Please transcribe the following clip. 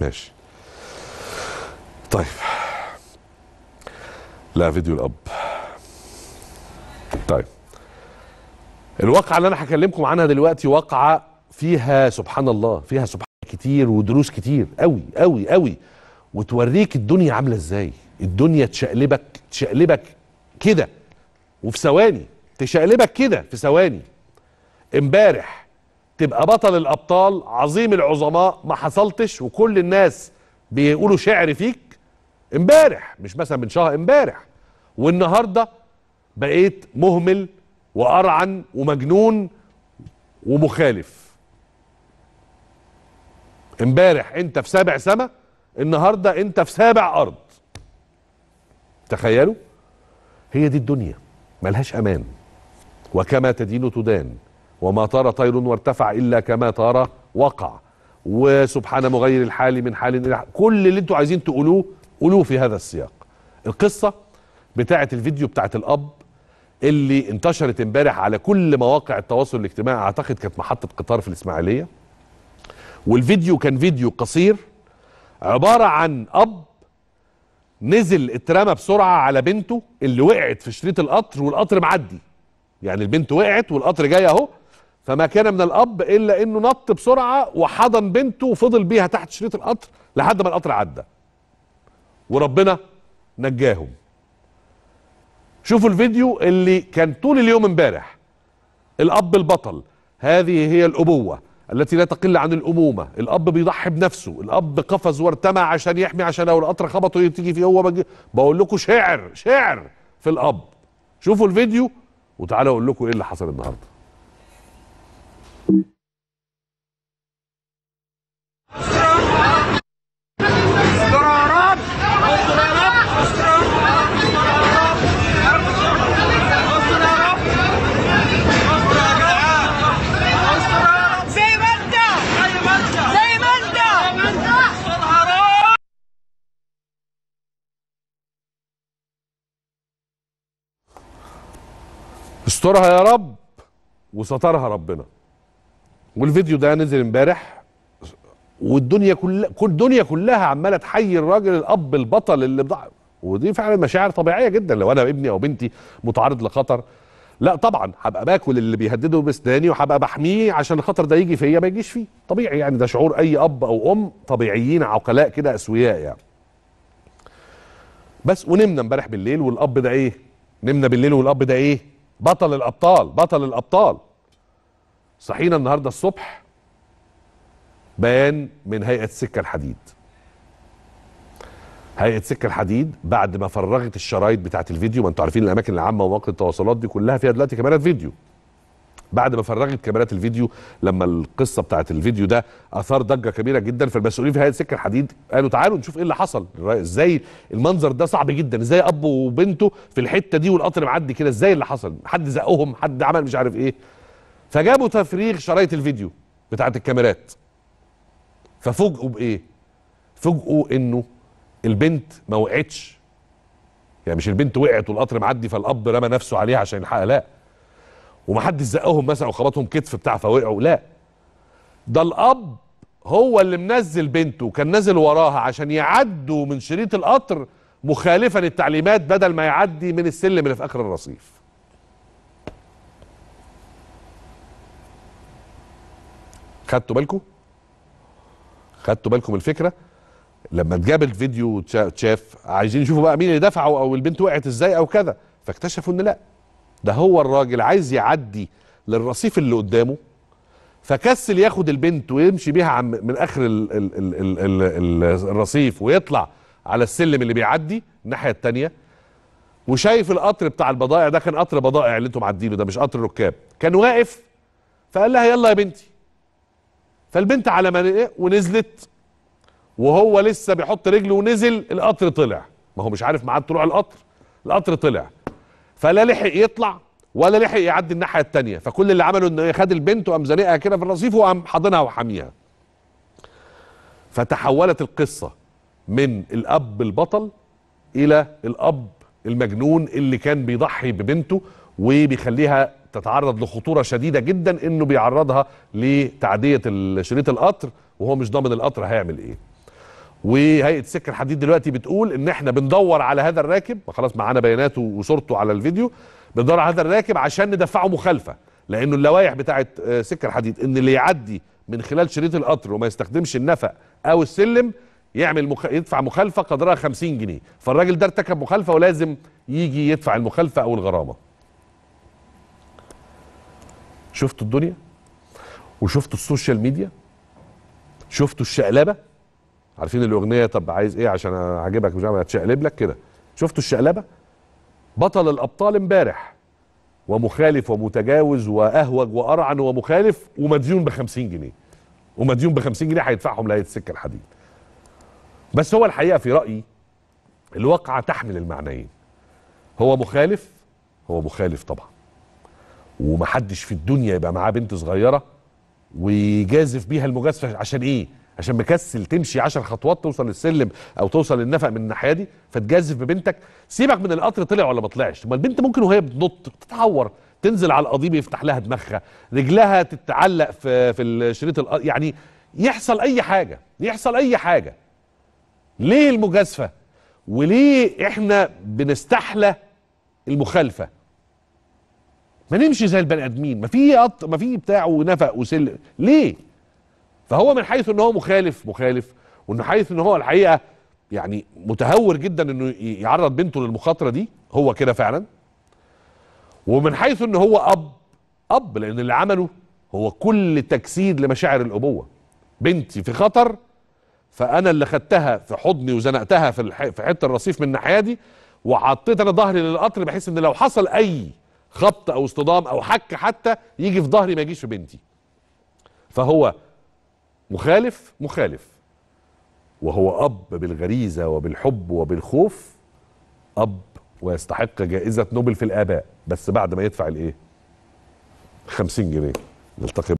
ماشي طيب لا فيديو الاب طيب الواقعة اللي انا هكلمكم عنها دلوقتي واقعة فيها سبحان الله فيها سبحان كتير ودروس كتير قوي قوي قوي وتوريك الدنيا عاملة ازاي الدنيا تشقلبك تشقلبك كده وفي ثواني تشقلبك كده في ثواني امبارح تبقى بطل الابطال عظيم العظماء ما حصلتش وكل الناس بيقولوا شعر فيك امبارح مش مثلا من شهر امبارح والنهارده بقيت مهمل وارعن ومجنون ومخالف امبارح انت في سابع سما النهارده انت في سابع ارض تخيلوا هي دي الدنيا ملهاش امان وكما تدين تدان وما طار طير وارتفع إلا كما طار وقع وسبحان مغير الحال من حال إلى كل اللي انتوا عايزين تقولوه قولوه في هذا السياق القصة بتاعة الفيديو بتاعة الأب اللي انتشرت امبارح على كل مواقع التواصل الاجتماعي اعتقد كانت محطة قطار في الإسماعيلية والفيديو كان فيديو قصير عبارة عن أب نزل اترمى بسرعة على بنته اللي وقعت في شريط القطر والقطر معدي يعني البنت وقعت والقطر جاي اهو فما كان من الاب الا انه نط بسرعه وحضن بنته وفضل بيها تحت شريط القطر لحد ما القطر عدى وربنا نجاهم شوفوا الفيديو اللي كان طول اليوم امبارح الاب البطل هذه هي الابوه التي لا تقل عن الامومه الاب بيضحي بنفسه الاب قفز وارتمى عشان يحمي عشان لو القطر خبطه يتيجي فيه هو بقول لكم شعر شعر في الاب شوفوا الفيديو وتعالوا اقول لكم ايه اللي حصل النهارده استرها يا رب وسترها ربنا والفيديو ده نزل امبارح والدنيا كلها كل الدنيا كلها عماله تحيي الراجل الاب البطل اللي بضع ودي فعلا مشاعر طبيعيه جدا لو انا ابني او بنتي متعرض لخطر لا طبعا هبقى باكل اللي بيهدده بسناني وهبقى بحميه عشان الخطر ده يجي فيا ما يجيش فيه طبيعي يعني ده شعور اي اب او ام طبيعيين عقلاء كده اسوياء يعني بس ونمنا امبارح بالليل والاب ده ايه نمنا بالليل والاب ده ايه بطل الابطال بطل الابطال صحينا النهارده الصبح بيان من هيئه سكه الحديد هيئه سكه الحديد بعد ما فرغت الشرايط بتاعت الفيديو ما انتوا عارفين الاماكن العامه ومواقع التواصلات دي كلها فيها دلوقتي كاميرات فيديو بعد ما فرغت كاميرات الفيديو لما القصه بتاعت الفيديو ده اثار ضجه كبيره جدا فالمسؤولين في هيئه سكه الحديد قالوا تعالوا نشوف ايه اللي حصل ازاي المنظر ده صعب جدا ازاي اب وبنته في الحته دي والقطر معدي كده ازاي اللي حصل حد زقهم حد عمل مش عارف ايه فجابوا تفريغ شرايط الفيديو بتاعت الكاميرات ففوجئوا بايه فوجئوا انه البنت ما وقعتش يعني مش البنت وقعت والقطر معدي فالاب رمى نفسه عليها عشان يلحقها لا ومحدش زقهم مثلا وخبطهم كتف بتاع فوقعوا لا ده الاب هو اللي منزل بنته كان نازل وراها عشان يعدوا من شريط القطر مخالفا للتعليمات بدل ما يعدي من السلم اللي في اخر الرصيف خدتوا بالكم خدتوا بالكم الفكره لما اتجاب الفيديو تشاف عايزين يشوفوا بقى مين اللي دفعه او البنت وقعت ازاي او كذا فاكتشفوا ان لا ده هو الراجل عايز يعدي للرصيف اللي قدامه فكسل ياخد البنت ويمشي بيها من اخر الـ الـ الـ الـ الـ الـ الرصيف ويطلع على السلم اللي بيعدي الناحيه الثانيه وشايف القطر بتاع البضائع ده كان قطر بضائع اللي انتم معدينه ده مش قطر ركاب كان واقف فقال لها يلا يا بنتي فالبنت على ما ايه ونزلت وهو لسه بيحط رجله ونزل القطر طلع ما هو مش عارف ميعاد طلوع القطر القطر طلع فلا لحق يطلع ولا لحق يعدي الناحيه الثانيه فكل اللي عمله انه خد البنت وقام زانقها كده في الرصيف وقام حاضنها وحاميها فتحولت القصه من الاب البطل الى الاب المجنون اللي كان بيضحي ببنته وبيخليها تتعرض لخطوره شديده جدا انه بيعرضها لتعديه شريط القطر وهو مش ضامن القطر هيعمل ايه وهيئه سكه الحديد دلوقتي بتقول ان احنا بندور على هذا الراكب خلاص معانا بياناته وصورته على الفيديو بندور على هذا الراكب عشان ندفعه مخالفه لانه اللوائح بتاعه آه، سكه الحديد ان اللي يعدي من خلال شريط القطر وما يستخدمش النفق او السلم يعمل مخ... يدفع مخالفه قدرها 50 جنيه فالراجل ده ارتكب مخالفه ولازم يجي يدفع المخالفه او الغرامه شفتوا الدنيا وشفتوا السوشيال ميديا شفتوا الشقلبه عارفين الاغنيه طب عايز ايه عشان اعجبك مش عارف اتشقلب لك كده شفتوا الشقلبه بطل الابطال امبارح ومخالف ومتجاوز واهوج وارعن ومخالف ومديون ب 50 جنيه ومديون ب 50 جنيه هيدفعهم لهيئه السكه الحديد بس هو الحقيقه في رايي الواقعه تحمل المعنيين هو مخالف هو مخالف طبعا ومحدش في الدنيا يبقى معاه بنت صغيره ويجازف بيها المجازفه عشان ايه عشان مكسل تمشي 10 خطوات توصل للسلم او توصل للنفق من الناحيه دي فتجازف ببنتك سيبك من القطر طلع ولا ما طلعش ما البنت ممكن وهي بتنط تتعور تنزل على القضيب يفتح لها دماغها رجلها تتعلق في في الشريط يعني يحصل اي حاجه يحصل اي حاجه ليه المجازفه وليه احنا بنستحلى المخالفه ما نمشي زي البني ادمين ما في ما في بتاع ونفق وسلم ليه فهو من حيث ان هو مخالف مخالف ومن حيث ان هو الحقيقه يعني متهور جدا انه يعرض بنته للمخاطره دي هو كده فعلا ومن حيث ان هو اب اب لان اللي عمله هو كل تجسيد لمشاعر الابوه بنتي في خطر فانا اللي خدتها في حضني وزنقتها في الح... في حته الرصيف من الناحيه دي وحطيت انا ظهري للقطر بحيث ان لو حصل اي خبط او اصطدام او حك حتى يجي في ظهري ما يجيش في بنتي فهو مخالف مخالف وهو اب بالغريزه وبالحب وبالخوف اب ويستحق جائزه نوبل في الاباء بس بعد ما يدفع الايه 50 جنيه نلتقي